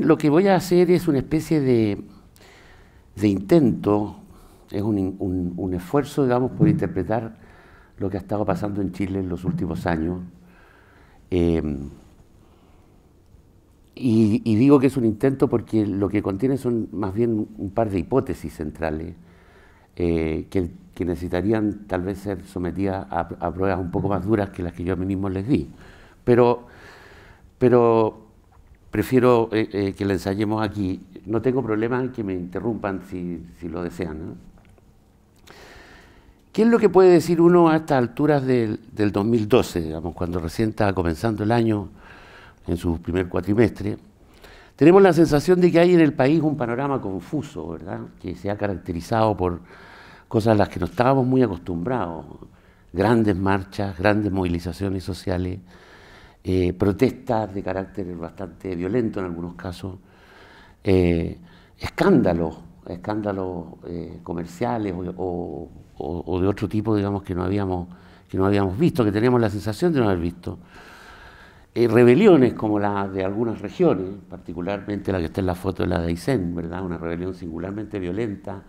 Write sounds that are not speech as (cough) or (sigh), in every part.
lo que, voy a hacer es una especie de, intento, es un, esfuerzo, digamos, por interpretar lo que ha estado pasando en Chile en los últimos años. Em, y, digo que es un intento porque lo que contiene son más bien un par de hipótesis centrales eh, que, necesitarían tal vez ser sometidas a, pruebas un poco más duras que las que yo a mí mismo les di. pero prefiero eh, eh, que la ensayemos aquí. No tengo problema en que me interrumpan si, si lo desean. ¿Qué es lo que puede decir uno a estas alturas del, del 2012, digamos, cuando recién está comenzando el año, en su primer cuatrimestre? Tenemos la sensación de que hay en el país un panorama confuso, ¿verdad? Que se ha caracterizado por cosas a las que no estábamos muy acostumbrados. Grandes marchas, grandes movilizaciones sociales, eh, protestas de carácter bastante violento en algunos casos, eh, escándalos, escándalos eh, comerciales o, de otro tipo, digamos, que no habíamos, que no habíamos visto, que teníamos la sensación de no haber visto. rebeliones como la de algunas regiones, particularmente la que está en la foto de la de Aysén, ¿verdad? Una rebelión singularmente violenta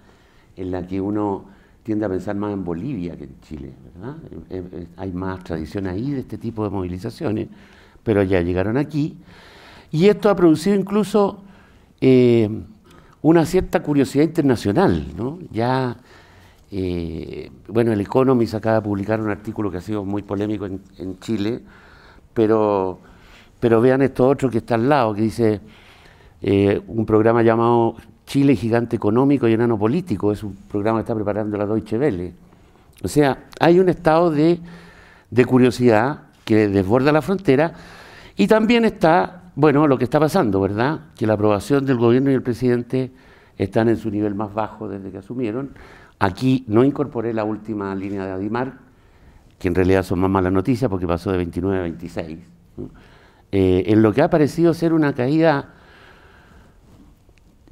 en la que uno tiende a pensar más en Bolivia que en Chile, ¿verdad? Eh, eh, hay más tradición ahí de este tipo de movilizaciones, pero ya llegaron aquí. Y esto ha producido incluso eh, una cierta curiosidad internacional, Ya, bueno, el Economist acaba de publicar un artículo que ha sido muy polémico en, Chile, pero, pero vean esto otro que está al lado, que dice un programa llamado Chile gigante económico y enano político, es un programa que está preparando la Deutsche Welle. O sea, hay un estado de, curiosidad que desborda la frontera y también está, bueno, lo que está pasando, ¿verdad? Que la aprobación del gobierno y el presidente están en su nivel más bajo desde que asumieron. Aquí no incorporé la última línea de Adimar, que en realidad son más malas noticias porque pasó de 29 a 26. Eh, en lo que ha parecido ser una caída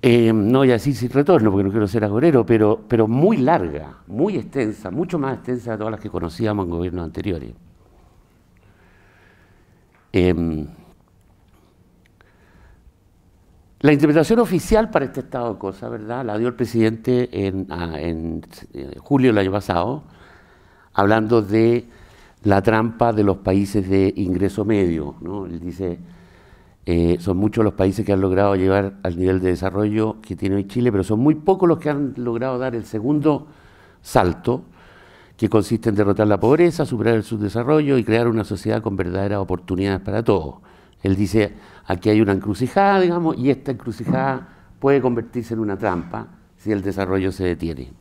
eh, no voy a decir sin retorno porque no quiero ser agorero, pero, muy larga, muy extensa, mucho más extensa de todas las que conocíamos en gobiernos anteriores. Em, la interpretación oficial para este estado de cosas, ¿verdad?, la dio el presidente en, ah, eh, julio del año pasado, hablando de la trampa de los países de ingreso medio. ¿no? Él dice eh, son muchos los países que han logrado llevar al nivel de desarrollo que tiene hoy Chile, pero son muy pocos los que han logrado dar el segundo salto, que consiste en derrotar la pobreza, superar el subdesarrollo y crear una sociedad con verdaderas oportunidades para todos. Él dice, aquí hay una encrucijada, digamos, y esta encrucijada puede convertirse en una trampa si el desarrollo se detiene.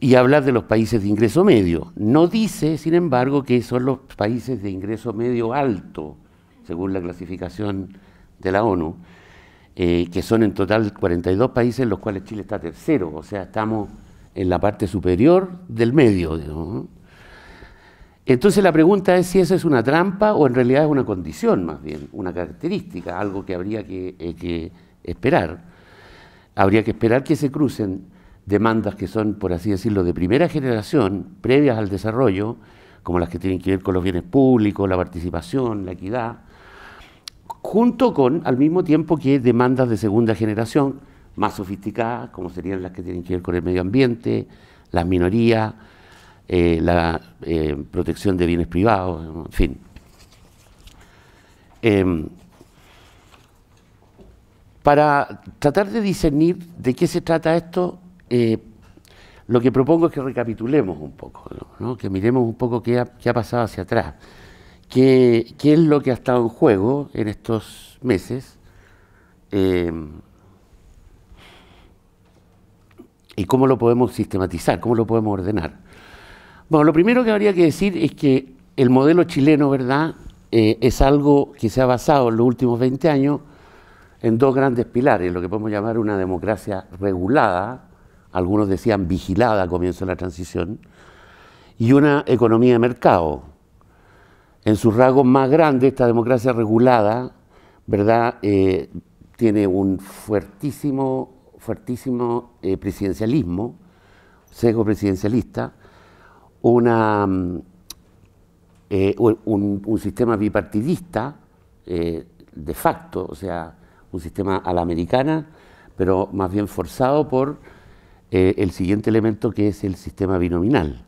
Y hablar de los países de ingreso medio. No dice, sin embargo, que son los países de ingreso medio alto según la clasificación de la ONU, eh, que son en total 42 países en los cuales Chile está tercero, o sea, estamos en la parte superior del medio. Entonces la pregunta es si eso es una trampa o en realidad es una condición más bien, una característica, algo que habría eh, que esperar. Habría que esperar que se crucen demandas que son, por así decirlo, de primera generación, previas al desarrollo, como las que tienen que ver con los bienes públicos, la participación, la equidad, junto con, al mismo tiempo que demandas de segunda generación, más sofisticadas, como serían las que tienen que ver con el medio ambiente, las minorías, la eh, eh, protección de bienes privados, en fin. Em, para tratar de discernir de qué se trata esto, eh, lo que propongo es que recapitulemos un poco, que miremos un poco qué ha pasado hacia atrás qué, es lo que ha estado en juego en estos meses em, y cómo lo podemos sistematizar, cómo lo podemos ordenar. Bueno, lo primero que habría que decir es que el modelo chileno, ¿verdad? Eh, es algo que se ha basado en los últimos 20 años en dos grandes pilares, lo que podemos llamar una democracia regulada, algunos decían vigilada a comienzo de la transición, y una economía de mercado, en su rasgos más grandes, esta democracia regulada, ¿verdad? Eh, tiene un fuertísimo, fuertísimo eh, presidencialismo, sesgo presidencialista, una, mm, eh, un, sistema bipartidista de facto, o sea, un sistema a la americana, pero más bien forzado por el siguiente elemento que es el sistema binominal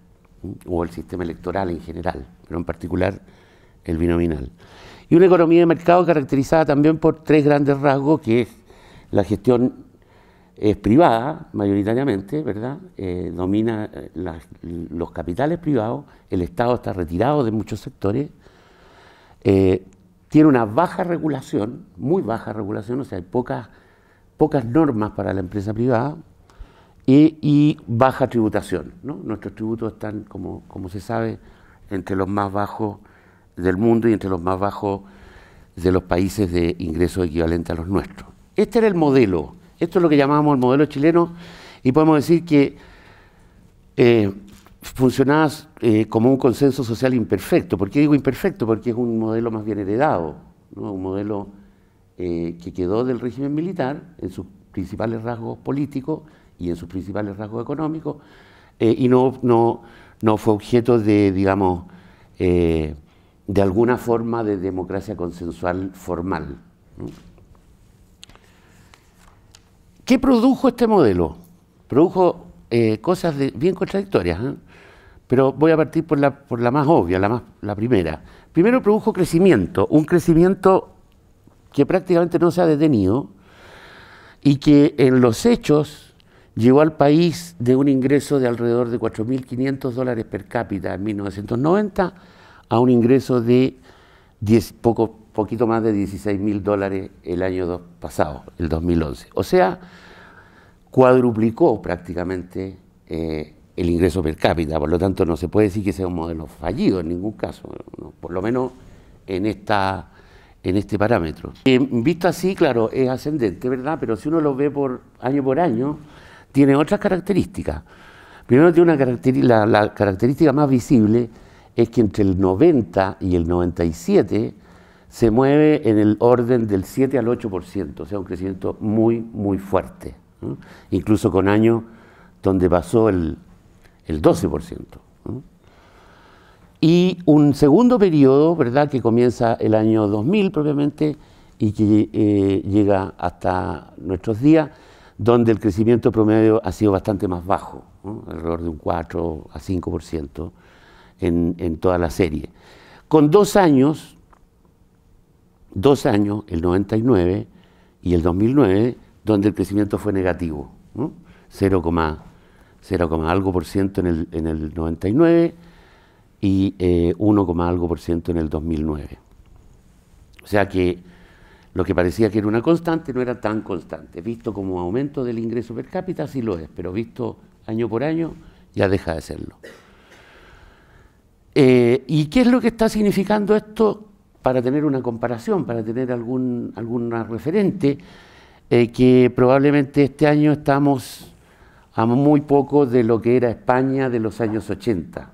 o el sistema electoral en general, pero en particular el binominal. Y una economía de mercado caracterizada también por tres grandes rasgos, que es la gestión es privada, mayoritariamente, ¿verdad? Eh, domina eh, los capitales privados, el Estado está retirado de muchos sectores, eh, tiene una baja regulación, muy baja regulación, o sea, hay pocas, pocas normas para la empresa privada y, baja tributación, Nuestros tributos están, como, como se sabe, entre los más bajos del mundo y entre los más bajos de los países de ingresos equivalentes a los nuestros. Este era el modelo, esto es lo que llamábamos el modelo chileno y podemos decir que eh, funcionaba eh, como un consenso social imperfecto. ¿Por qué digo imperfecto? Porque es un modelo más bien heredado, un modelo eh, que quedó del régimen militar en sus principales rasgos políticos y en sus principales rasgos económicos y no, no, no fue objeto de, digamos, de alguna forma de democracia consensual formal. ¿Qué produjo este modelo? Produjo eh, cosas bien contradictorias, ¿eh? pero voy a partir por la, por la más obvia, la, más, la primera. Primero produjo crecimiento, un crecimiento que prácticamente no se ha detenido y que en los hechos llevó al país de un ingreso de alrededor de 4.500 dólares per cápita en 1990 a un ingreso de poco, poquito más de 16 mil dólares el año pasado, el 2011. O sea, cuadruplicó prácticamente eh, el ingreso per cápita, por lo tanto no se puede decir que sea un modelo fallido en ningún caso, por lo menos en, esta, en este parámetro. visto así, claro, es ascendente, ¿verdad? Pero si uno lo ve por año por año, tiene otras características. Primero tiene una característica, la característica más visible, es que entre el 90 y el 97 se mueve en el orden del 7 al 8%, o sea, un crecimiento muy, muy fuerte, incluso con años donde pasó el, 12%. Y un segundo periodo, ¿verdad?, que comienza el año 2000 propiamente y que eh, llega hasta nuestros días, donde el crecimiento promedio ha sido bastante más bajo, alrededor de un 4 a 5% en, toda la serie. Con dos años, dos años, el 99 y el 2009, donde el crecimiento fue negativo, 0, algo por ciento en el, 99 y 1, eh, algo por ciento en el 2009. O sea que lo que parecía que era una constante no era tan constante. Visto como aumento del ingreso per cápita, sí lo es, pero visto año por año, ya deja de serlo. Eh, ¿Y qué es lo que está significando esto para tener una comparación, para tener algún alguna referente? Eh, que probablemente este año estamos a muy poco de lo que era España de los años 80.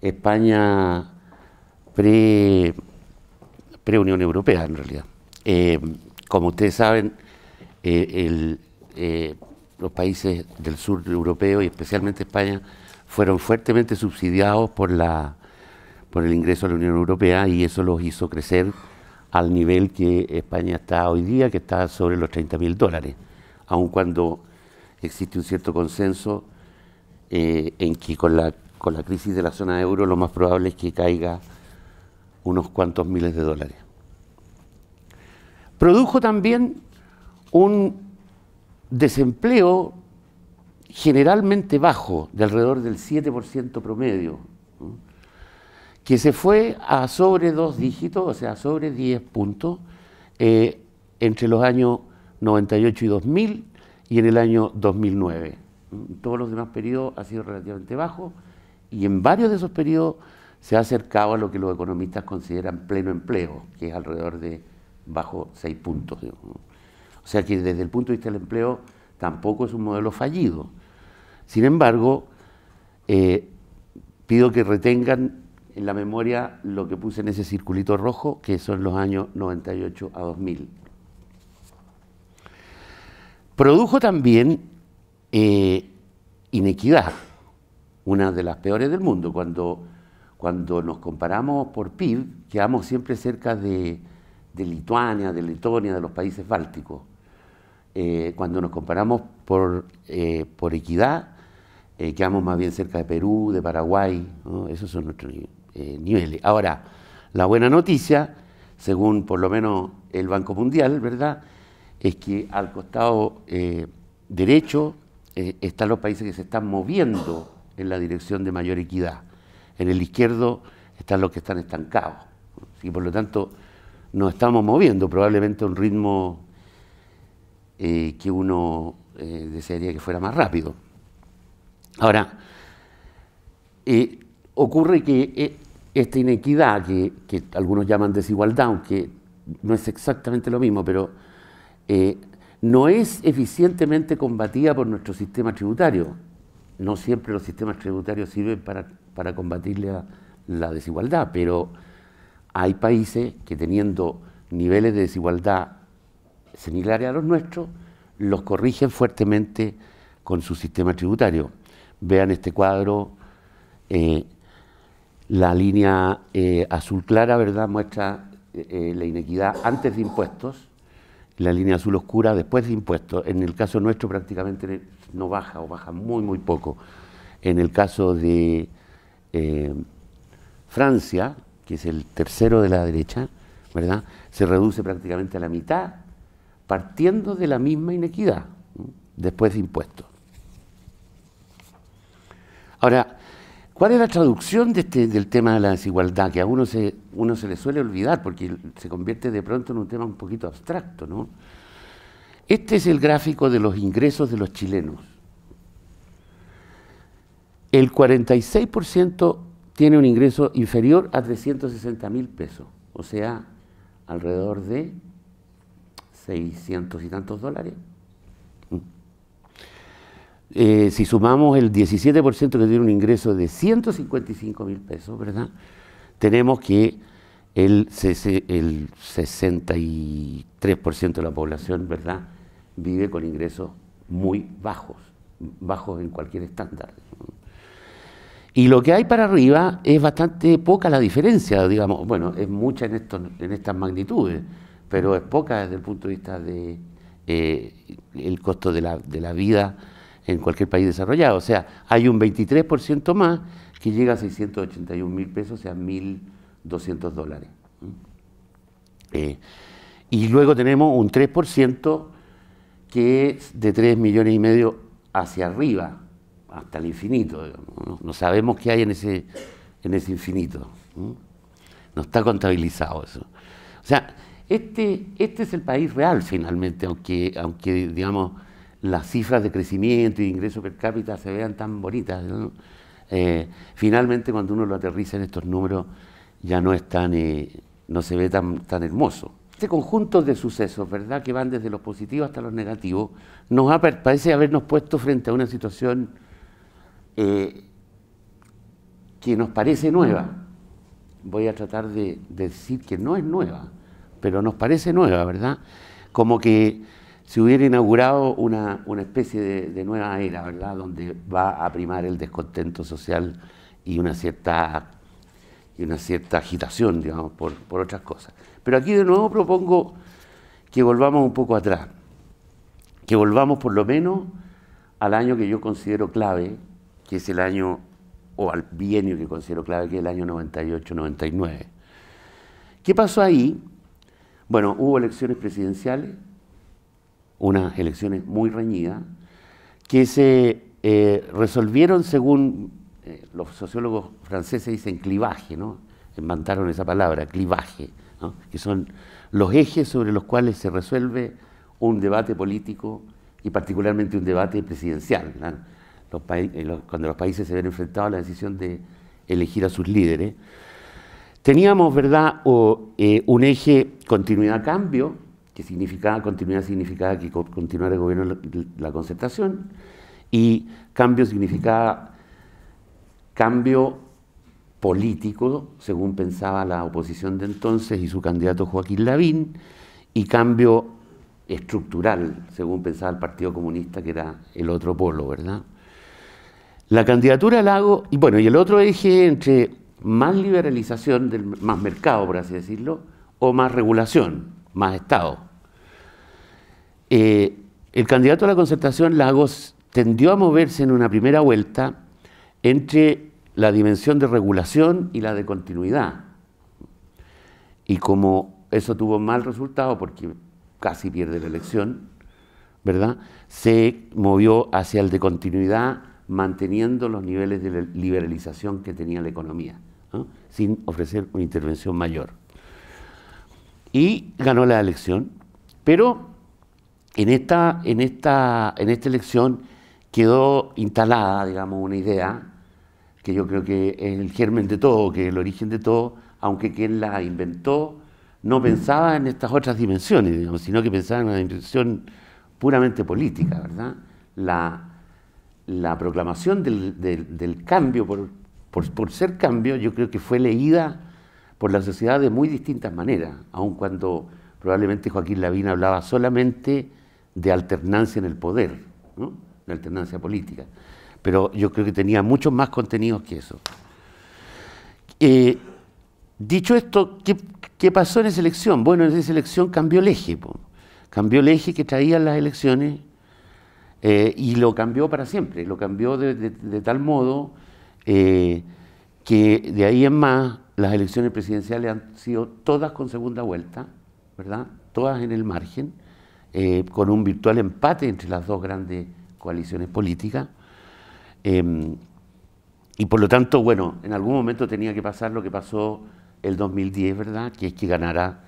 España pre, pre, unión Europea, en realidad. Eh, como ustedes saben, los países del sur europeo y especialmente España fueron fuertemente subsidiados por, la, por el ingreso a la Unión Europea y eso los hizo crecer al nivel que España está hoy día, que está sobre los 30 mil dólares, aun cuando existe un cierto consenso eh, en que con la, con la crisis de la zona de euro lo más probable es que caiga unos cuantos miles de dólares. Produjo también un desempleo generalmente bajo, de alrededor del 7% promedio, que se fue a sobre dos dígitos, o sea, sobre 10 puntos, eh, entre los años 98 y 2000 y en el año 2009. En todos los demás periodos ha sido relativamente bajo y en varios de esos periodos se ha acercado a lo que los economistas consideran pleno empleo, que es alrededor de bajo 6 puntos. O sea que desde el punto de vista del empleo tampoco es un modelo fallido. Sin embargo, eh, pido que retengan en la memoria lo que puse en ese circulito rojo, que son los años 98 a 2000. Produjo también eh, inequidad, una de las peores del mundo. Cuando, cuando nos comparamos por PIB, quedamos siempre cerca de, de Lituania, de Letonia, de los países bálticos. Eh, cuando nos comparamos por, por equidad, eh, quedamos más bien cerca de Perú, de Paraguay, esos son nuestros eh, niveles. Ahora, la buena noticia, según por lo menos el Banco Mundial, ¿verdad? Es que al costado eh, derecho están los países que se están moviendo en la dirección de mayor equidad. En el izquierdo están los que están estancados. Y por lo tanto, nos estamos moviendo probablemente a un ritmo que uno desearía que fuera más rápido. Ahora, eh, ocurre que eh, esta inequidad, que, algunos llaman desigualdad, aunque no es exactamente lo mismo, pero eh, no es eficientemente combatida por nuestro sistema tributario. No siempre los sistemas tributarios sirven para, combatir la desigualdad, pero hay países que teniendo niveles de desigualdad similares a los nuestros, los corrigen fuertemente con su sistema tributario. Vean este cuadro. Eh, la línea eh, azul clara, ¿verdad?, muestra eh, la inequidad antes de impuestos, la línea azul oscura después de impuestos. En el caso nuestro prácticamente no baja o baja muy, muy poco. En el caso de Francia, que es el tercero de la derecha, ¿verdad?, se reduce prácticamente a la mitad, partiendo de la misma inequidad, después de impuestos. Ahora, ¿cuál es la traducción este, del tema de la desigualdad? Que a uno se, uno se le suele olvidar porque se convierte de pronto en un tema un poquito abstracto, ¿no? Este es el gráfico de los ingresos de los chilenos. El 46% tiene un ingreso inferior a 360 mil pesos, o sea, alrededor de 600 y tantos dólares. Eh, si sumamos el 17% que tiene un ingreso de 155 mil pesos, ¿verdad? Tenemos que el, 63% de la población, ¿verdad? Vive con ingresos muy bajos, bajos en cualquier estándar. Y lo que hay para arriba es bastante poca la diferencia, digamos, bueno, es mucha en, estas magnitudes, pero es poca desde el punto de vista de eh, costo de la vida en cualquier país desarrollado. O sea, hay un 23% más que llega a 681 mil pesos, o sea, 1.200 dólares. Eh, y luego tenemos un 3% que es de 3 millones y medio hacia arriba, hasta el infinito. No, sabemos qué hay en ese, en ese infinito. No está contabilizado eso. O sea, este, este es el país real finalmente, aunque, aunque digamos, las cifras de crecimiento y de ingreso per cápita se vean tan bonitas. Eh, finalmente, cuando uno lo aterriza en estos números, ya no, es eh, no se ve tan, tan hermoso. Este conjunto de sucesos, ¿verdad?, que van desde los positivos hasta los negativos, nos parece habernos puesto frente a una situación eh, que nos parece nueva. Voy a tratar de, de decir que no es nueva, pero nos parece nueva, ¿verdad? Como que se hubiera inaugurado una, una especie de, nueva era, ¿verdad? Donde va a primar el descontento social y una cierta, y una cierta agitación, digamos, por, por otras cosas. Pero aquí de nuevo propongo que volvamos un poco atrás, que volvamos por lo menos al año que yo considero clave, que es el año, o al bienio que considero clave, que es el año 98-99. ¿Qué pasó ahí? Bueno, hubo elecciones presidenciales, unas elecciones muy reñidas, que se eh, resolvieron según eh, los sociólogos franceses dicen clivaje, ¿no? Inventaron esa palabra, clivaje, que son los ejes sobre los cuales se resuelve un debate político y particularmente un debate presidencial. Eh, los cuando los países se ven enfrentados a la decisión de elegir a sus líderes. Teníamos, ¿verdad?, un eje continuidad-cambio, que significaba continuidad, significaba que continuara el gobierno de la concertación, y cambio significaba cambio político, según pensaba la oposición de entonces y su candidato Joaquín Lavín, y cambio estructural, según pensaba el Partido Comunista, que era el otro polo, ¿verdad? La candidatura al Lago, y bueno, y el otro eje entre más liberalización, del, más mercado, por así decirlo, o más regulación, más Estado. Eh, el candidato a la concertación, Lagos, tendió a moverse en una primera vuelta entre la dimensión de regulación y la de continuidad. Y como eso tuvo mal resultado, porque casi pierde la elección, ¿verdad? Se movió hacia el de continuidad, manteniendo los niveles de liberalización que tenía la economía, sin ofrecer una intervención mayor. Y ganó la elección, pero en esta, elección quedó instalada, digamos, una idea que yo creo que es el germen de todo, que es el origen de todo, aunque quien la inventó no pensaba en estas otras dimensiones, sino que pensaba en una dimensión puramente política, ¿verdad? La, proclamación del, del, cambio por, por, ser cambio, yo creo que fue leída por la sociedad de muy distintas maneras, aun cuando probablemente Joaquín Lavín hablaba solamente de alternancia en el poder, de alternancia política. Pero yo creo que tenía muchos más contenidos que eso. Eh, dicho esto, ¿qué, pasó en esa elección? Bueno, en esa elección cambió el eje. Cambió el eje que traían las elecciones eh, y lo cambió para siempre. Lo cambió de, tal modo eh, que de ahí en más las elecciones presidenciales han sido todas con segunda vuelta, ¿verdad? Todas en el margen. Eh, con un virtual empate entre las dos grandes coaliciones políticas. Em, y por lo tanto, bueno, en algún momento tenía que pasar lo que pasó el 2010, ¿verdad? Que es que ganara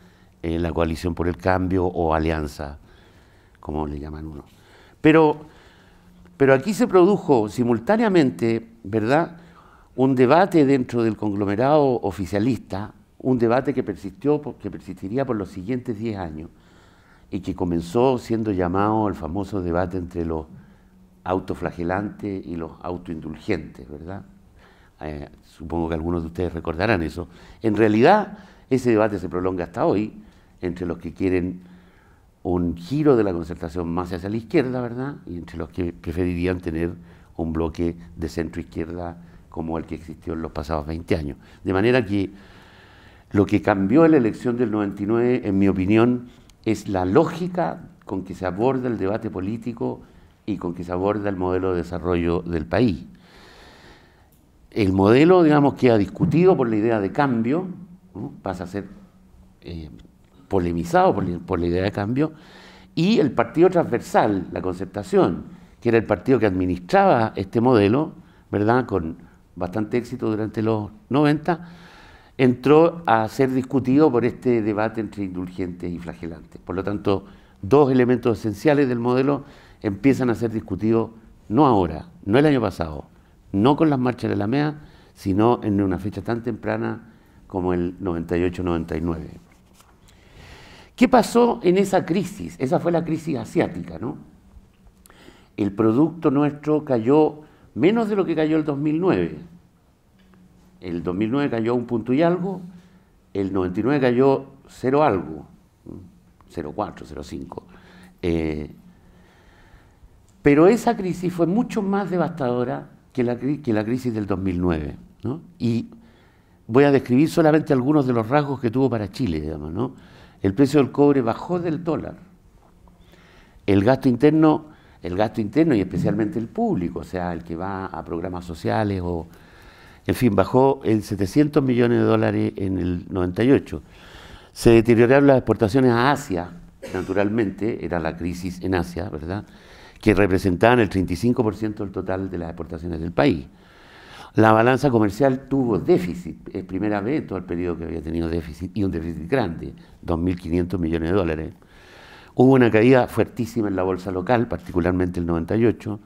eh, la coalición por el cambio o alianza, como le llaman uno. Pero, pero aquí se produjo simultáneamente, ¿verdad? Un debate dentro del conglomerado oficialista, un debate que persistió, que persistiría por los siguientes 10 años, y que comenzó siendo llamado el famoso debate entre los autoflagelantes y los autoindulgentes, ¿verdad? Eh, supongo que algunos de ustedes recordarán eso. En realidad, ese debate se prolonga hasta hoy entre los que quieren un giro de la concertación más hacia la izquierda, ¿verdad? Y entre los que preferirían tener un bloque de centro-izquierda como el que existió en los pasados 20 años. De manera que lo que cambió en la elección del 99, en mi opinión, es la lógica con que se aborda el debate político y con que se aborda el modelo de desarrollo del país. El modelo, digamos, queda discutido por la idea de cambio, pasa a ser eh, polemizado por, la idea de cambio, y el partido transversal, la concertación, que era el partido que administraba este modelo, ¿verdad? Con bastante éxito durante los 90, entró a ser discutido por este debate entre indulgentes y flagelantes. Por lo tanto, dos elementos esenciales del modelo empiezan a ser discutidos no ahora, no el año pasado, no con las marchas de la MEA, sino en una fecha tan temprana como el 98-99. ¿Qué pasó en esa crisis? Esa fue la crisis asiática, ¿no? El producto nuestro cayó menos de lo que cayó el 2009 el 2009 cayó un punto y algo, el 99 cayó cero algo, 0,4, 0,5. Eh, pero esa crisis fue mucho más devastadora que la, crisis del 2009. Y voy a describir solamente algunos de los rasgos que tuvo para Chile. Digamos, ¿no? El precio del cobre bajó del dólar. El gasto interno, el gasto interno y especialmente el público, o sea, el que va a programas sociales o en fin, bajó en 700 millones de dólares en el 98. Se deterioraron las exportaciones a Asia, naturalmente, era la crisis en Asia, ¿verdad? Que representaban el 35% del total de las exportaciones del país. La balanza comercial tuvo déficit, es primera vez en todo el periodo que había tenido déficit, y un déficit grande, 2.500 millones de dólares. Hubo una caída fuertísima en la bolsa local, particularmente el 98.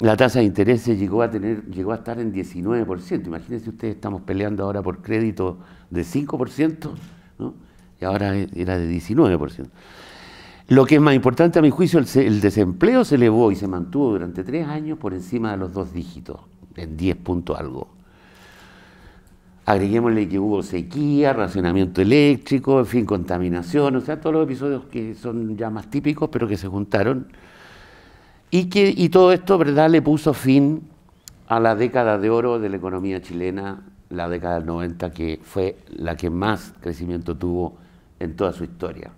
La tasa de interés llegó a, tener, llegó a estar en 19%. Imagínense ustedes, estamos peleando ahora por crédito de 5%, ¿no? y ahora era de 19%. Lo que es más importante a mi juicio, el, el, desempleo se elevó y se mantuvo durante tres años por encima de los dos dígitos, en 10 puntos algo. Agreguémosle que hubo sequía, racionamiento eléctrico, en fin, contaminación, o sea, todos los episodios que son ya más típicos, pero que se juntaron y, y todo esto, ¿verdad?, le puso fin a la década de oro de la economía chilena, la década del 90, que fue la que más crecimiento tuvo en toda su historia.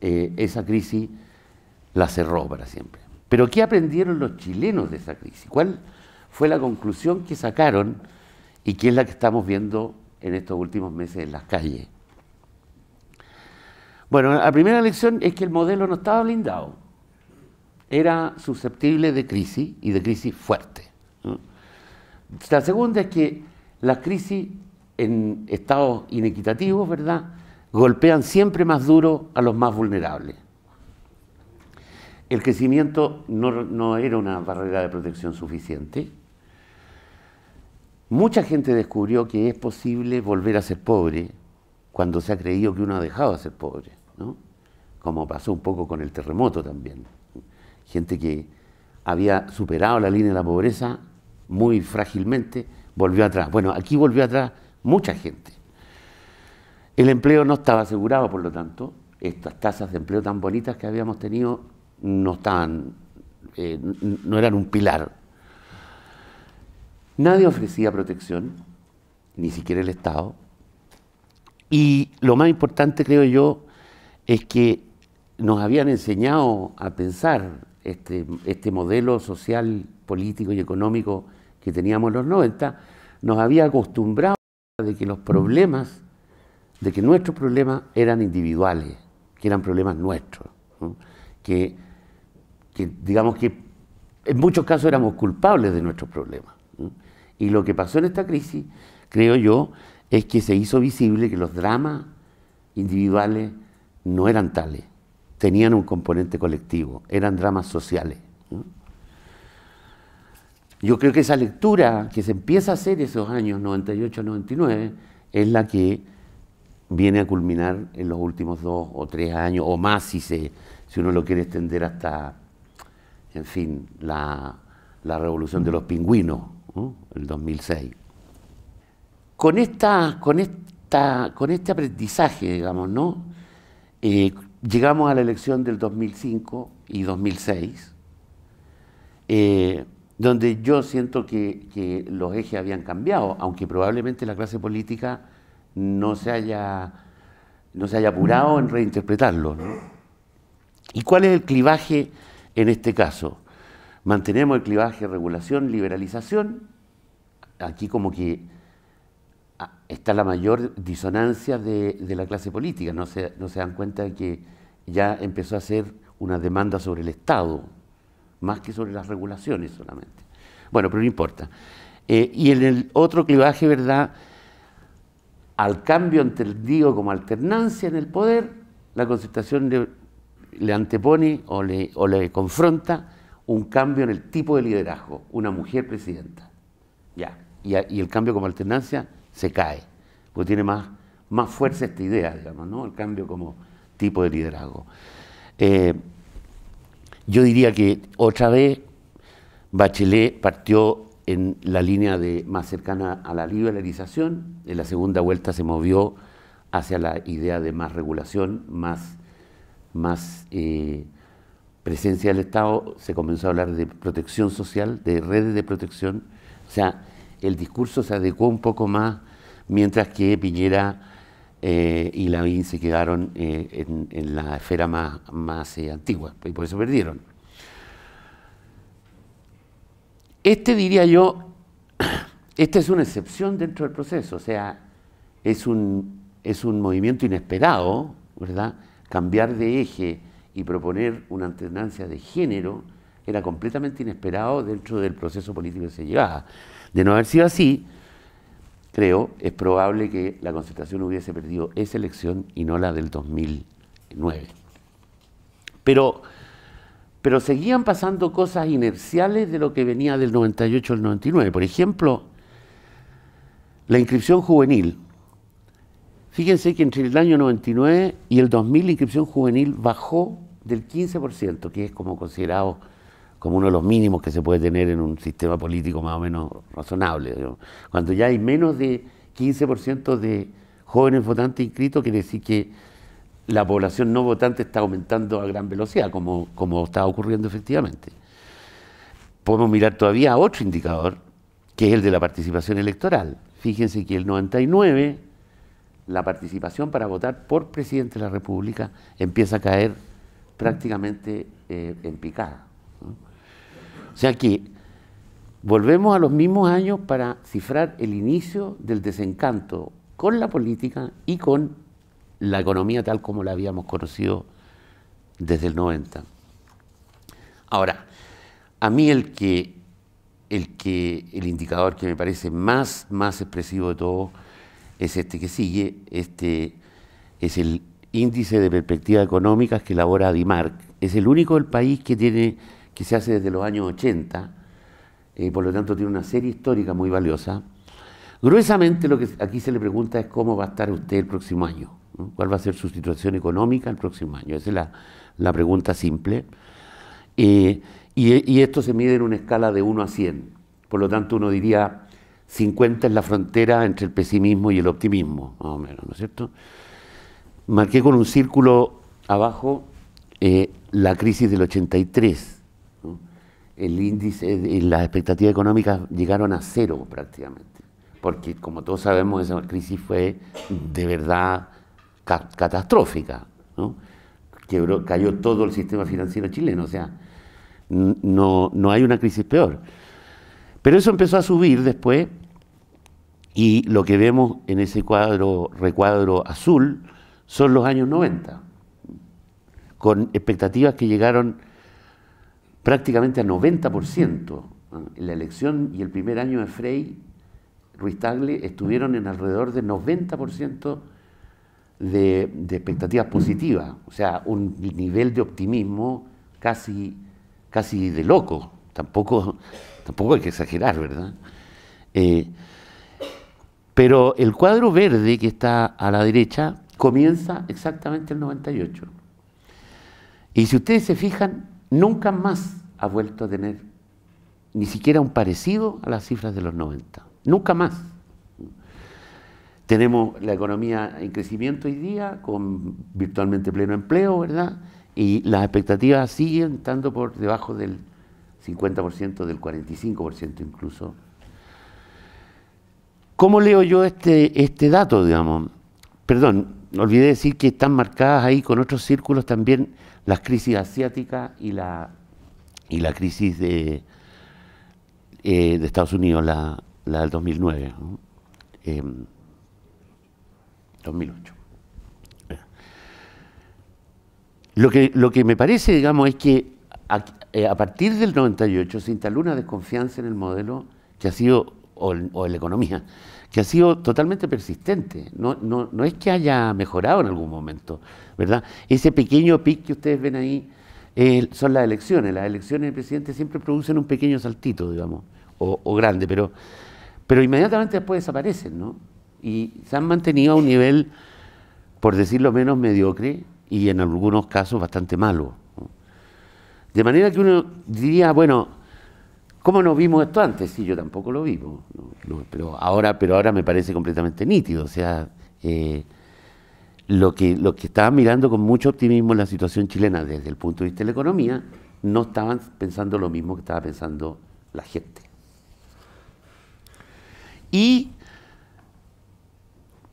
Eh, esa crisis la cerró para siempre. Pero ¿qué aprendieron los chilenos de esa crisis? ¿Cuál fue la conclusión que sacaron y qué es la que estamos viendo en estos últimos meses en las calles? Bueno, la primera lección es que el modelo no estaba blindado era susceptible de crisis y de crisis fuerte. La segunda es que las crisis en estados inequitativos, ¿verdad?, golpean siempre más duro a los más vulnerables. El crecimiento no, era una barrera de protección suficiente. Mucha gente descubrió que es posible volver a ser pobre cuando se ha creído que uno ha dejado de ser pobre, como pasó un poco con el terremoto también gente que había superado la línea de la pobreza muy frágilmente, volvió atrás. Bueno, aquí volvió atrás mucha gente. El empleo no estaba asegurado, por lo tanto, estas tasas de empleo tan bonitas que habíamos tenido no eh, no eran un pilar. Nadie ofrecía protección, ni siquiera el Estado. Y lo más importante, creo yo, es que nos habían enseñado a pensar este, este, modelo social, político y económico que teníamos en los 90, nos había acostumbrado de que los problemas, de que nuestros problemas eran individuales, que eran problemas nuestros, que, digamos que en muchos casos éramos culpables de nuestros problemas. Y lo que pasó en esta crisis, creo yo, es que se hizo visible que los dramas individuales no eran tales, tenían un componente colectivo, eran dramas sociales. Yo creo que esa lectura que se empieza a hacer esos años 98-99 es la que viene a culminar en los últimos dos o tres años, o más si, se, si uno lo quiere extender hasta, en fin, la, revolución de los pingüinos, el 2006. Con, esta, con, esta, con este aprendizaje, digamos, ¿no? Eh, llegamos a la elección del 2005 y 2006, eh, donde yo siento que, los ejes habían cambiado, aunque probablemente la clase política no se haya, no se haya apurado en reinterpretarlo. ¿Y cuál es el clivaje en este caso? Mantenemos el clivaje regulación-liberalización, aquí como que ah, está la mayor disonancia de, la clase política. No no se dan cuenta de que ya empezó a hacer una demanda sobre el Estado, más que sobre las regulaciones solamente. Bueno, pero no importa. Eh, y en el otro clivaje, ¿verdad? Al cambio digo como alternancia en el poder, la concertación le, antepone o le, confronta un cambio en el tipo de liderazgo, una mujer presidenta. Ya. Y, el cambio como alternancia se cae, porque tiene más, más fuerza esta idea, digamos, ¿no? El cambio como tipo de liderazgo. Eh, yo diría que otra vez Bachelet partió en la línea de, más cercana a la liberalización, en la segunda vuelta se movió hacia la idea de más regulación, más, más eh, presencia del Estado, se comenzó a hablar de protección social, de redes de protección, o sea, el discurso se adecuó un poco más, mientras que Piñera eh, y la se quedaron eh, en, la esfera más, eh, antigua, y por eso perdieron. Este diría yo, (clears throat) esta es una excepción dentro del proceso, o sea, es un, es un movimiento inesperado, ¿verdad? Cambiar de eje y proponer una alternancia de género era completamente inesperado dentro del proceso político que se llevaba. De no haber sido así, creo, es probable que la concentración hubiese perdido esa elección y no la del 2009. Pero, pero seguían pasando cosas inerciales de lo que venía del 98 al 99. Por ejemplo, la inscripción juvenil. Fíjense que entre el año 99 y el 2000 la inscripción juvenil bajó del 15%, que es como considerado como uno de los mínimos que se puede tener en un sistema político más o menos razonable. Cuando ya hay menos de 15% de jóvenes votantes inscritos, quiere decir que la población no votante está aumentando a gran velocidad, como, como está ocurriendo efectivamente. Podemos mirar todavía a otro indicador, que es el de la participación electoral. Fíjense que el 99, la participación para votar por presidente de la República empieza a caer prácticamente eh, en picada. O sea que volvemos a los mismos años para cifrar el inicio del desencanto con la política y con la economía tal como la habíamos conocido desde el 90. Ahora, a mí el que el que el indicador que me parece más más expresivo de todo es este que sigue, este es el índice de perspectivas económicas que elabora DIMARC. Es el único del país que tiene que se hace desde los años 80 eh, por lo tanto tiene una serie histórica muy valiosa. Gruesamente lo que aquí se le pregunta es cómo va a estar usted el próximo año, cuál va a ser su situación económica el próximo año. Esa es la, pregunta simple. Eh, y, esto se mide en una escala de 1 a 100. Por lo tanto, uno diría 50 es la frontera entre el pesimismo y el optimismo, más o menos, ¿no es cierto? Marqué con un círculo abajo eh, la crisis del 83, el índice y las expectativas económicas llegaron a cero prácticamente, porque como todos sabemos esa crisis fue de verdad catastrófica, ¿no? cayó todo el sistema financiero chileno, o sea, no, no hay una crisis peor. Pero eso empezó a subir después y lo que vemos en ese cuadro, recuadro azul, son los años 90, con expectativas que llegaron prácticamente al 90%. ¿ah? En la elección y el primer año de Frey, Ruiz Tagle estuvieron en alrededor del 90% de, expectativas positivas, o sea, un nivel de optimismo casi, casi de loco. Tampoco, tampoco hay que exagerar, ¿verdad? Eh, pero el cuadro verde que está a la derecha comienza exactamente el 98. Y si ustedes se fijan, nunca más ha vuelto a tener ni siquiera un parecido a las cifras de los 90. Nunca más. Tenemos la economía en crecimiento hoy día, con virtualmente pleno empleo, ¿verdad? Y las expectativas siguen estando por debajo del 50%, del 45% incluso. ¿Cómo leo yo este, este dato, digamos? perdón, olvidé decir que están marcadas ahí con otros círculos también las crisis asiáticas y la, y la crisis de, eh, de Estados Unidos, la, la del 2009, 2008. Em, lo que, me parece, digamos, es que a, eh, partir del 98 se instaló una desconfianza en el modelo que ha sido, o en la economía, que ha sido totalmente persistente. No, no, es que haya mejorado en algún momento, ¿verdad? Ese pequeño pic que ustedes ven ahí eh, son las elecciones. Las elecciones del presidente siempre producen un pequeño saltito, digamos, o, grande, pero, pero inmediatamente después desaparecen, ¿no? Y se han mantenido a un nivel, por decirlo menos, mediocre y en algunos casos bastante malo. De manera que uno diría, bueno, ¿Cómo no vimos esto antes? Sí, yo tampoco lo vivo, pero, ahora, pero ahora me parece completamente nítido. O sea, los eh, lo, que, lo que estaban mirando con mucho optimismo la situación chilena desde el punto de vista de la economía, no estaban pensando lo mismo que estaba pensando la gente. Y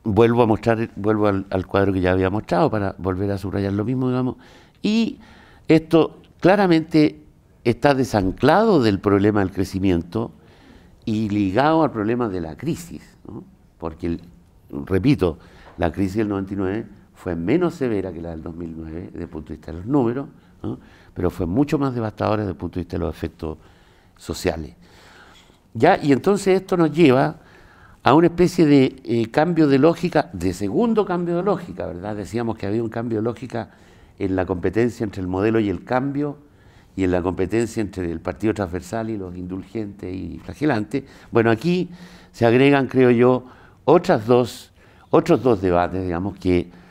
vuelvo a mostrar, vuelvo al, al cuadro que ya había mostrado para volver a subrayar lo mismo, digamos. Y esto claramente está desanclado del problema del crecimiento y ligado al problema de la crisis, porque, repito, la crisis del 99 fue menos severa que la del 2009 desde el punto de vista de los números, pero fue mucho más devastadora desde el punto de vista de los efectos sociales. ¿Ya? Y entonces esto nos lleva a una especie de eh, cambio de lógica, de segundo cambio de lógica, ¿verdad? Decíamos que había un cambio de lógica en la competencia entre el modelo y el cambio y en la competencia entre el Partido Transversal y los indulgentes y flagelantes. Bueno, aquí se agregan, creo yo, otras dos, otros dos debates, digamos, que,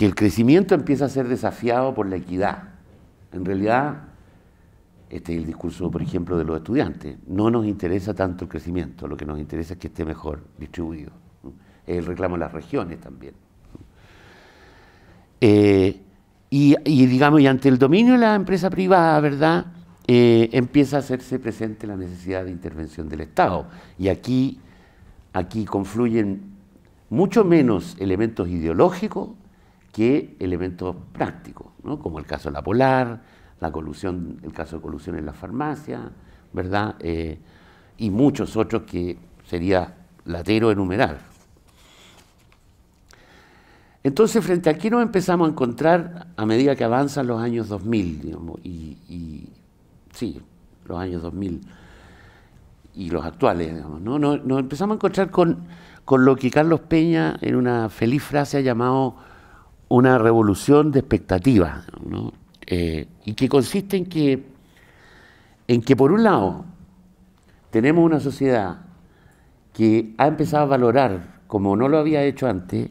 el crecimiento empieza a ser desafiado por la equidad. En realidad, este es el discurso, por ejemplo, de los estudiantes. No nos interesa tanto el crecimiento, lo que nos interesa es que esté mejor distribuido. Es el reclamo de las regiones también. Eh, y, digamos, y ante el dominio de la empresa privada, ¿verdad? Eh, empieza a hacerse presente la necesidad de intervención del Estado. Y aquí, aquí confluyen mucho menos elementos ideológicos que elementos prácticos, ¿no? como el caso de la Polar, la colusión, el caso de colusión en la farmacia, ¿verdad? Eh, y muchos otros que sería latero enumerar. Entonces, frente a qué nos empezamos a encontrar a medida que avanzan los años 2000, y, sí, los años 2000 y los actuales, ¿no? Nos, empezamos a encontrar con, con, lo que Carlos Peña en una feliz frase ha llamado una revolución de expectativas, eh, y que consiste en que, en que, por un lado, tenemos una sociedad que ha empezado a valorar, como no lo había hecho antes,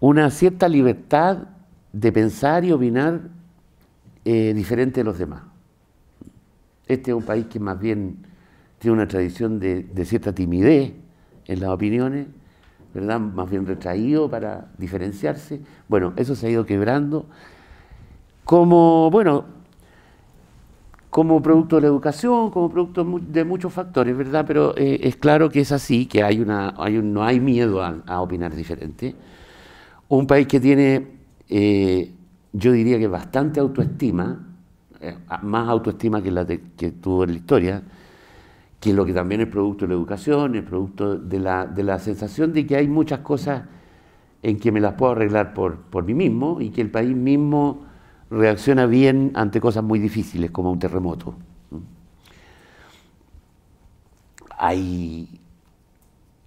una cierta libertad de pensar y opinar eh, diferente de los demás. Este es un país que más bien tiene una tradición de, cierta timidez en las opiniones, ¿verdad? Más bien retraído para diferenciarse. Bueno, eso se ha ido quebrando. Como, bueno, como producto de la educación, como producto de muchos factores, ¿verdad? Pero eh, es claro que es así, que hay una, no hay miedo a opinar diferente. Un país que tiene, eh, yo diría que bastante autoestima, eh, más autoestima que la que tuvo en la historia, que lo que también es producto de la educación, es producto de la, sensación de que hay muchas cosas en que me las puedo arreglar por, por mí mismo y que el país mismo reacciona bien ante cosas muy difíciles como un terremoto. Hay,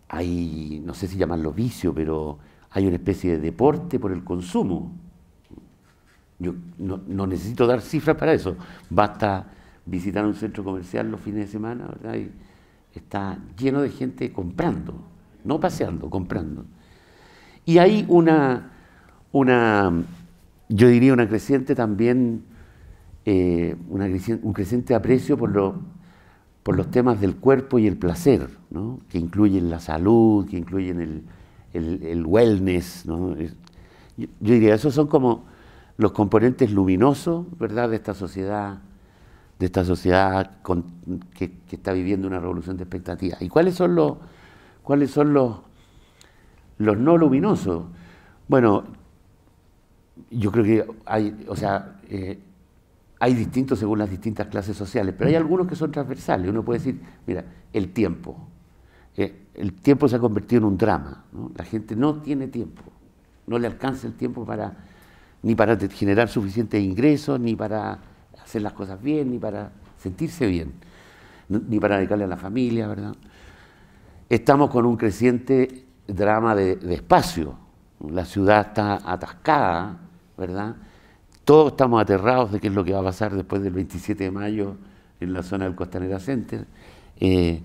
hay no sé si llamarlo vicio, pero hay una especie de deporte por el consumo. Yo no, necesito dar cifras para eso. Basta visitar un centro comercial los fines de semana, Y está lleno de gente comprando, no paseando, comprando. Y hay una, una yo diría una creciente también, eh, una, un creciente aprecio por, por los temas del cuerpo y el placer, ¿no? que incluyen la salud, que incluyen el, el, wellness. Yo, diría, esos son como los componentes luminosos, ¿verdad?, de esta sociedad, de esta sociedad que, está viviendo una revolución de expectativas. ¿Y cuáles son los, cuáles son los, los no luminosos? Bueno, yo creo que hay, o sea, eh, hay distintos según las distintas clases sociales, pero hay algunos que son transversales. Uno puede decir, mira, el tiempo, el tiempo se ha convertido en un drama. La gente no tiene tiempo, no le alcanza el tiempo para ni para generar suficientes ingresos, ni para hacer las cosas bien, ni para sentirse bien, ni para dedicarle a la familia, ¿verdad? Estamos con un creciente drama de, espacio. La ciudad está atascada, ¿verdad? Todos estamos aterrados de qué es lo que va a pasar después del 27 de mayo en la zona del Costanera Center. Eh,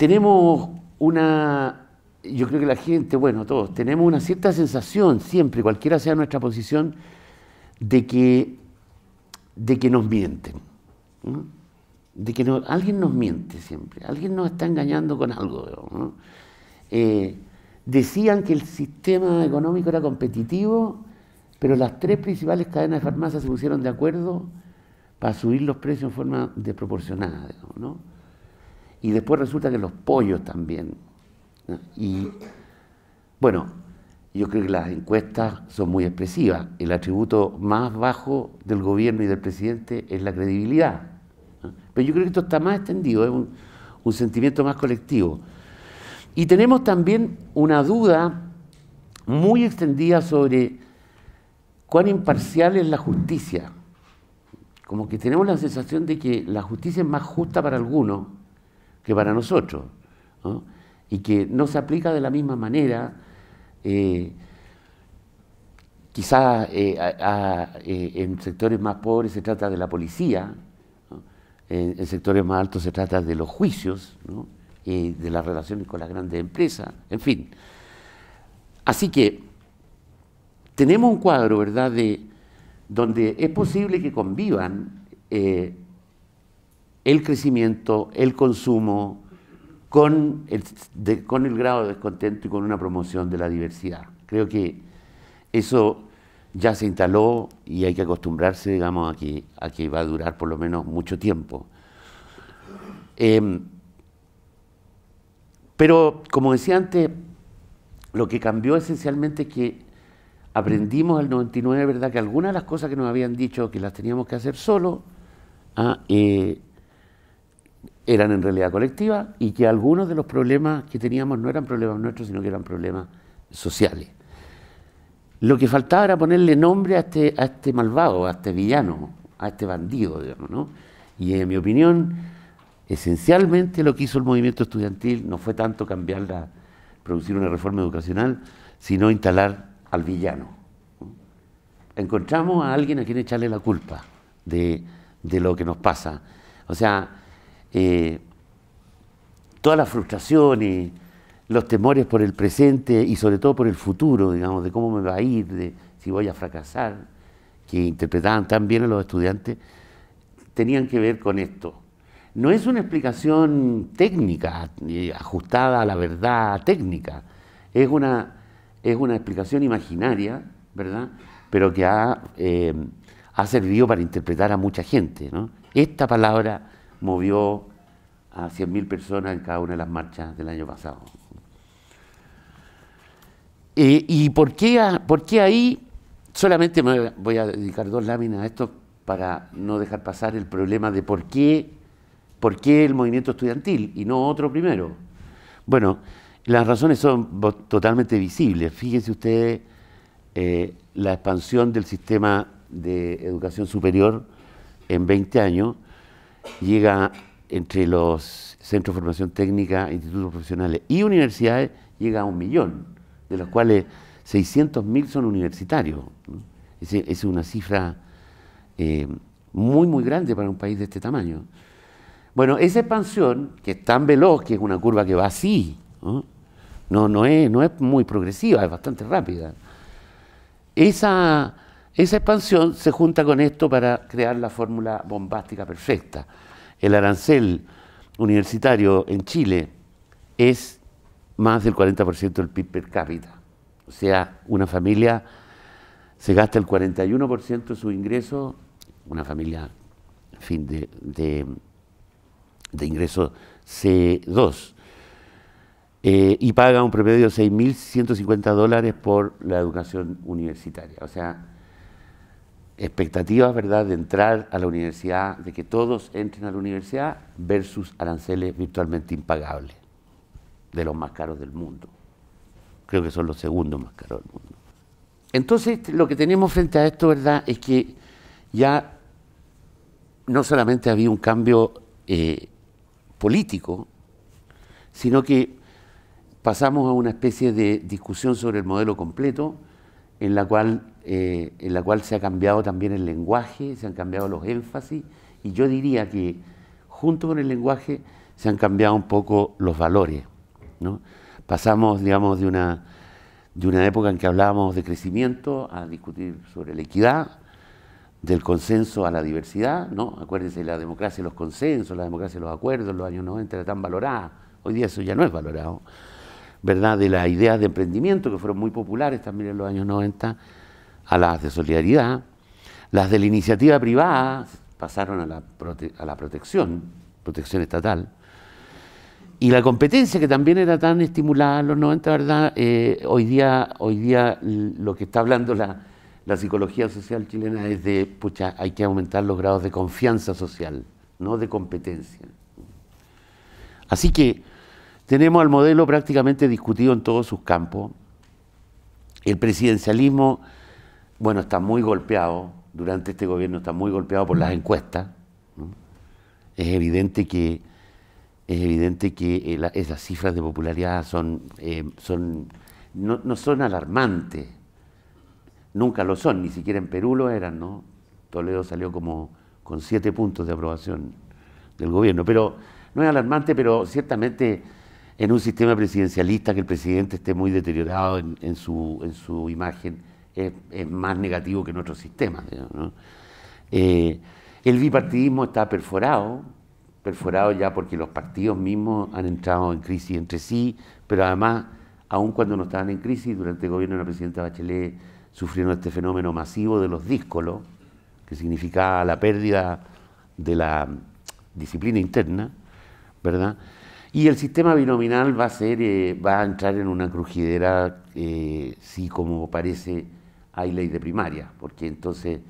tenemos una, yo creo que la gente, bueno, todos, tenemos una cierta sensación siempre, cualquiera sea nuestra posición, de que, de que nos mienten. De que alguien nos miente siempre, alguien nos está engañando con algo. Eh, decían que el sistema económico era competitivo, pero las tres principales cadenas de farmacias se pusieron de acuerdo para subir los precios en forma desproporcionada. ¿no? Y después resulta que los pollos también. Y bueno, yo creo que las encuestas son muy expresivas. El atributo más bajo del gobierno y del presidente es la credibilidad. Pero yo creo que esto está más extendido, es un, un sentimiento más colectivo. Y tenemos también una duda muy extendida sobre cuán imparcial es la justicia. Como que tenemos la sensación de que la justicia es más justa para algunos que para nosotros, y que no se aplica de la misma manera, eh, quizás eh, eh, en sectores más pobres se trata de la policía, en, sectores más altos se trata de los juicios, de las relaciones con las grandes empresas, en fin. Así que tenemos un cuadro, ¿verdad?, de donde es posible que convivan el crecimiento, el consumo, con el, grado de descontento y con una promoción de la diversidad. Creo que eso ya se instaló y hay que acostumbrarse, digamos, a que, va a durar por lo menos mucho tiempo. Em, pero, como decía antes, lo que cambió esencialmente es que aprendimos al 99, ¿verdad?, que algunas de las cosas que nos habían dicho que las teníamos que hacer solo, ah, eh, eran en realidad colectivas y que algunos de los problemas que teníamos no eran problemas nuestros, sino que eran problemas sociales. Lo que faltaba era ponerle nombre a este, a este malvado, a este villano, a este bandido, digamos, ¿no? Y en mi opinión, esencialmente lo que hizo el movimiento estudiantil no fue tanto cambiar producir una reforma educacional, sino instalar al villano. Encontramos a alguien a quien echarle la culpa de, de lo que nos pasa. O sea, todas las frustraciones los temores por el presente y sobre todo por el futuro, digamos, de cómo me va a ir, de si voy a fracasar, que interpretaban tan bien a los estudiantes, tenían que ver con esto. No es una explicación técnica, ajustada a la verdad técnica, es una, es una explicación imaginaria, ¿verdad? Pero que ha, eh, ha servido para interpretar a mucha gente, Esta palabra movió a 100.000 personas en cada una de las marchas del año pasado. Eh, ¿Y por qué, ahí? Solamente voy a dedicar dos láminas a esto para no dejar pasar el problema de por qué, el movimiento estudiantil y no otro primero. Bueno, las razones son totalmente visibles. Fíjense ustedes eh, la expansión del sistema de educación superior en 20 años llega entre los centros de formación técnica, institutos profesionales y universidades, llega a un millón, de los cuales 600.000 son universitarios. Es, una cifra eh, muy, muy grande para un país de este tamaño. Bueno, esa expansión, que es tan veloz, que es una curva que va así, no, no, es, no es muy progresiva, es bastante rápida. Esa esa expansión se junta con esto para crear la fórmula bombástica perfecta. El arancel universitario en Chile es más del 40% del PIB per cápita. O sea, una familia se gasta el 41% de su ingreso, una familia, de, ingreso C2, eh, y paga un promedio de 6.150 dólares por la educación universitaria. O sea, expectativas, ¿verdad?, de entrar a la universidad, de que todos entren a la universidad, versus aranceles virtualmente impagables, de los más caros del mundo. Creo que son los segundos más caros del mundo. Entonces, lo que tenemos frente a esto, ¿verdad?, es que ya no solamente había un cambio eh, político, sino que pasamos a una especie de discusión sobre el modelo completo, en la cual eh, en la cual se ha cambiado también el lenguaje, se han cambiado los énfasis, y yo diría que junto con el lenguaje se han cambiado un poco los valores. ¿no? Pasamos, digamos, de una, de una época en que hablábamos de crecimiento a discutir sobre la equidad, del consenso a la diversidad, ¿no? Acuérdense, la democracia, los consensos, la democracia, los acuerdos, los años 90 era tan valorada, hoy día eso ya no es valorado, ¿verdad? De las ideas de emprendimiento que fueron muy populares también en los años 90, a las de solidaridad, las de la iniciativa privada pasaron a la, protección, protección estatal, y la competencia que también era tan estimulada en los 90, ¿verdad? Eh, hoy, día, hoy día lo que está hablando la, la, psicología social chilena es de, pucha, hay que aumentar los grados de confianza social, no de competencia. Así que tenemos al modelo prácticamente discutido en todos sus campos. El presidencialismo bueno, está muy golpeado, durante este gobierno está muy golpeado por las encuestas. Es evidente que, es evidente que eh, esas cifras de popularidad son, eh, son, no, son alarmantes. Nunca lo son, ni siquiera en Perú lo eran, ¿no? Toledo salió como con siete puntos de aprobación del gobierno. Pero no es alarmante, pero ciertamente en un sistema presidencialista que el presidente esté muy deteriorado su, en su imagen, es, más negativo que en otros sistemas. Eh, el bipartidismo está perforado, perforado ya porque los partidos mismos han entrado en crisis entre sí, pero además, aun cuando no estaban en crisis, durante el gobierno de la presidenta Bachelet sufrieron este fenómeno masivo de los díscolos, que significaba la pérdida de la disciplina interna, ¿verdad? Y el sistema binominal va a ser, eh, va a entrar en una crujidera, eh, sí, como parece, hay ley de primaria, porque entonces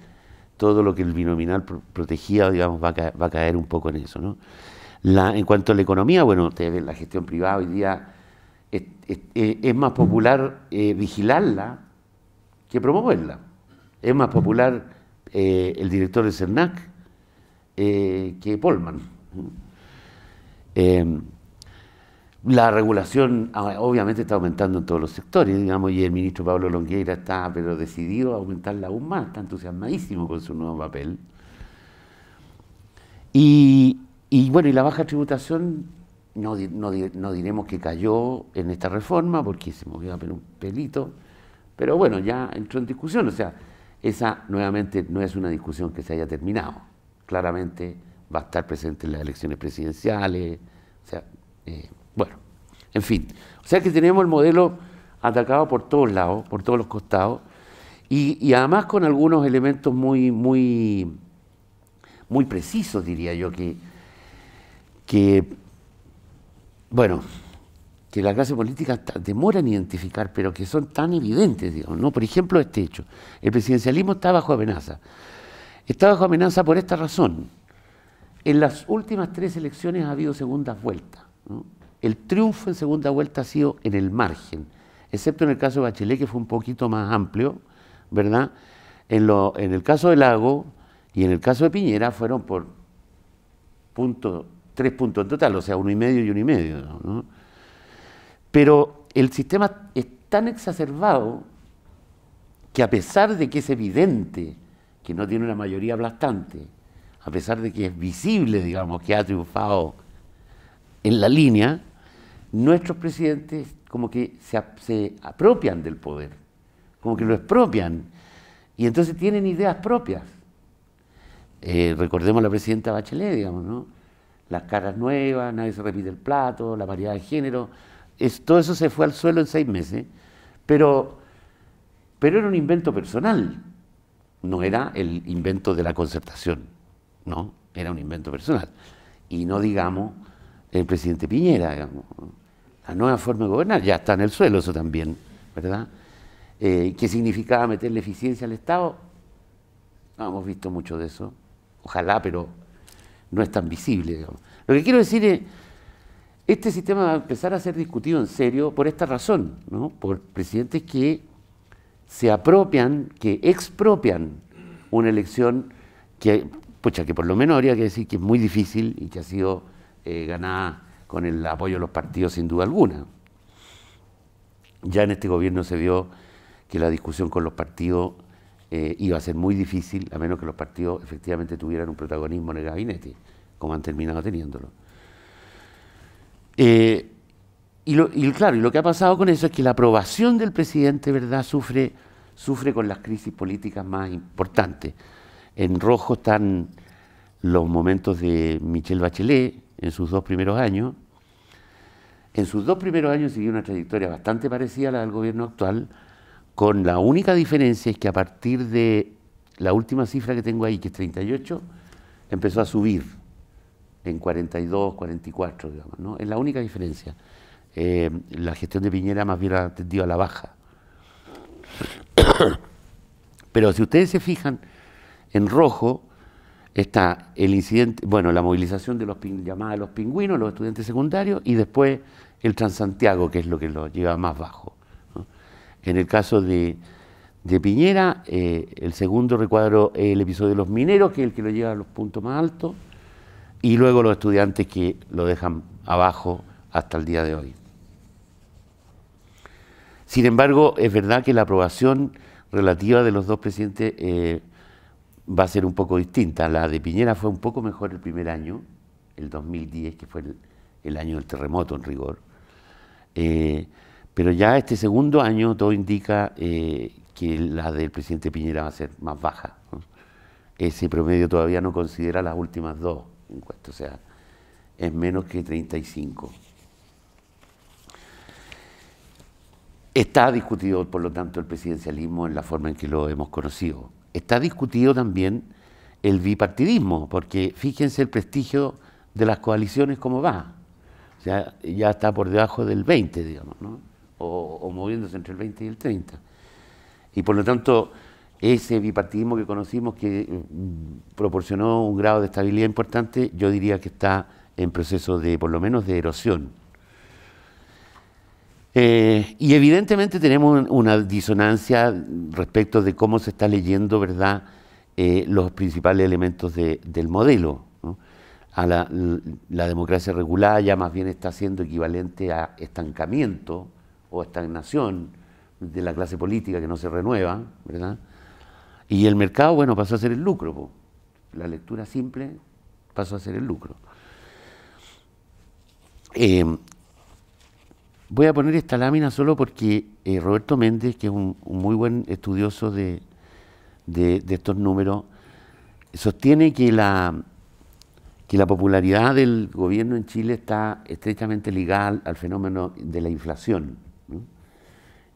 todo lo que el binominal protegía, digamos, va a caer, un poco en eso. en cuanto a la economía, bueno, la gestión privada hoy día es, más popular eh, vigilarla que promoverla. Es más popular eh, el director de CERNAC eh, que Polman. La regulación ah, obviamente está aumentando en todos los sectores, digamos, y el ministro Pablo Longueira está pero decidido a aumentarla aún más, está entusiasmadísimo con su nuevo papel. Y, bueno, y la baja tributación no, diremos que cayó en esta reforma porque se movió un pelito, pero bueno, ya entró en discusión, o sea, esa nuevamente no es una discusión que se haya terminado, claramente va a estar presente en las elecciones presidenciales, o sea... Eh, bueno, en fin. O sea que tenemos el modelo atacado por todos lados, por todos los costados, y, además con algunos elementos muy, muy, muy precisos, diría yo, que, que bueno, que la clase política demora en identificar, pero que son tan evidentes, digamos, ¿no? Por ejemplo, este hecho. El presidencialismo está bajo amenaza. Está bajo amenaza por esta razón. En las últimas tres elecciones ha habido segundas vueltas el triunfo en segunda vuelta ha sido en el margen, excepto en el caso de Bachelet, que fue un poquito más amplio, ¿verdad? En, el caso de Lago y en el caso de Piñera fueron por punto, tres puntos en total, o sea, uno y medio y uno y medio. ¿no? Pero el sistema es tan exacerbado que a pesar de que es evidente que no tiene una mayoría aplastante, a pesar de que es visible, digamos, que ha triunfado en la línea, nuestros presidentes como que se, apropian del poder, como que lo expropian, y entonces tienen ideas propias. Eh, recordemos a la presidenta Bachelet, digamos, ¿no? Las caras nuevas, nadie se repite el plato, la variedad de género, todo eso se fue al suelo en seis meses, pero, pero era un invento personal, no era el invento de la concertación, ¿no? Era un invento personal. Y no digamos el presidente Piñera, digamos la nueva forma de gobernar, ya está en el suelo eso también, ¿verdad? Eh, ¿Qué significaba meterle eficiencia al Estado? No hemos visto mucho de eso, ojalá, pero no es tan visible. Digamos. Lo que quiero decir es, este sistema va a empezar a ser discutido en serio por esta razón, ¿no? por presidentes que se apropian, que expropian una elección que, pucha, que por lo menos habría que decir que es muy difícil y que ha sido eh, ganada con el apoyo de los partidos sin duda alguna. Ya en este gobierno se vio que la discusión con los partidos eh, iba a ser muy difícil, a menos que los partidos efectivamente tuvieran un protagonismo en el gabinete, como han terminado teniéndolo. Eh, y, lo, y, claro, y lo que ha pasado con eso es que la aprobación del presidente, ¿verdad?, sufre, sufre con las crisis políticas más importantes. En rojo están los momentos de Michelle Bachelet, en sus dos primeros años. En sus dos primeros años siguió una trayectoria bastante parecida a la del gobierno actual, con la única diferencia es que a partir de la última cifra que tengo ahí, que es 38, empezó a subir en 42, 44, digamos, ¿no? Es la única diferencia. Eh, la gestión de Piñera más bien ha tendido a la baja. (coughs) Pero si ustedes se fijan, en rojo está el incidente, bueno, la movilización de los llamada los pingüinos, los estudiantes secundarios, y después el Transantiago, que es lo que lo lleva más bajo. En el caso de, Piñera, eh, el segundo recuadro es el episodio de los mineros, que es el que lo lleva a los puntos más altos, y luego los estudiantes que lo dejan abajo hasta el día de hoy. Sin embargo, es verdad que la aprobación relativa de los dos presidentes eh, va a ser un poco distinta. La de Piñera fue un poco mejor el primer año, el 2010, que fue el, año del terremoto en rigor. Eh, pero ya este segundo año todo indica eh, que la del presidente Piñera va a ser más baja. Ese promedio todavía no considera las últimas dos encuestas, o sea, es menos que 35. Está discutido, por lo tanto, el presidencialismo en la forma en que lo hemos conocido está discutido también el bipartidismo, porque fíjense el prestigio de las coaliciones como va. O sea, ya está por debajo del 20, digamos, o, o moviéndose entre el 20 y el 30. Y por lo tanto, ese bipartidismo que conocimos que mm, proporcionó un grado de estabilidad importante, yo diría que está en proceso de, por lo menos, de erosión. Eh, y evidentemente tenemos una disonancia respecto de cómo se está leyendo, ¿verdad?, eh, los principales elementos del modelo. la, democracia regulada ya más bien está siendo equivalente a estancamiento o estagnación de la clase política que no se renueva, ¿verdad? Y el mercado, bueno, pasó a ser el lucro. La lectura simple pasó a ser el lucro. Eh, Voy a poner esta lámina solo porque eh, Roberto Méndez, que es un, muy buen estudioso de, estos números, sostiene que la, popularidad del gobierno en Chile está estrechamente ligada al, fenómeno de la inflación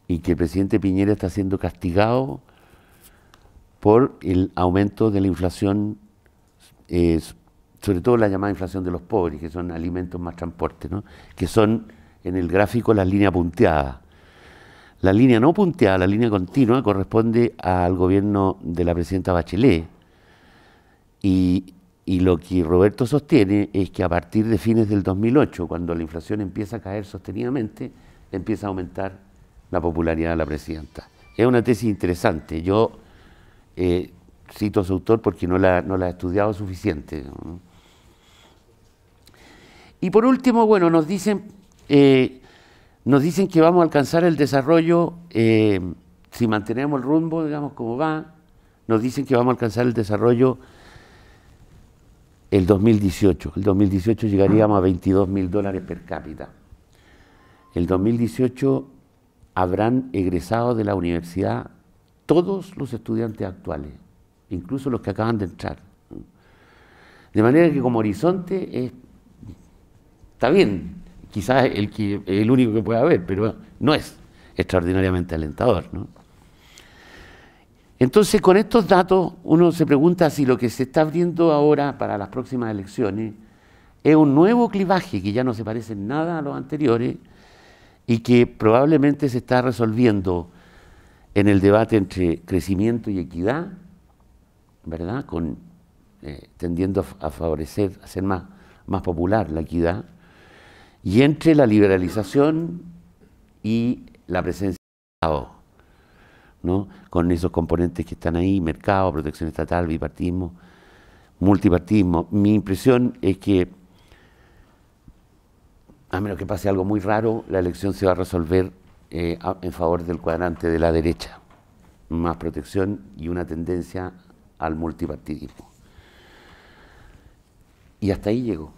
y que el presidente Piñera está siendo castigado por el aumento de la inflación, eh, sobre todo la llamada inflación de los pobres, que son alimentos más transporte, que son en el gráfico la línea punteada. La línea no punteada, la línea continua, corresponde al gobierno de la presidenta Bachelet. Y, lo que Roberto sostiene es que a partir de fines del 2008, cuando la inflación empieza a caer sostenidamente, empieza a aumentar la popularidad de la presidenta. Es una tesis interesante. Yo eh, cito a su autor porque no la, no la he estudiado suficiente. Y por último, bueno, nos dicen eh, nos dicen que vamos a alcanzar el desarrollo, eh, si mantenemos el rumbo, digamos, como va, nos dicen que vamos a alcanzar el desarrollo el 2018. El 2018 llegaríamos a 22 mil dólares per cápita. El 2018 habrán egresado de la universidad todos los estudiantes actuales, incluso los que acaban de entrar. De manera que como horizonte está bien, quizás el, el único que pueda haber, pero no es extraordinariamente alentador. Entonces, con estos datos, uno se pregunta si lo que se está abriendo ahora para las próximas elecciones es un nuevo clivaje que ya no se parece en nada a los anteriores y que probablemente se está resolviendo en el debate entre crecimiento y equidad, ¿verdad? Eh, tendiendo a favorecer, a ser más popular la equidad, y entre la liberalización y la presencia del Estado, ¿no? con esos componentes que están ahí, mercado, protección estatal, bipartismo, multipartismo. Mi impresión es que, a menos que pase algo muy raro, la elección se va a resolver eh, en favor del cuadrante de la derecha, más protección y una tendencia al multipartidismo. Y hasta ahí llegó.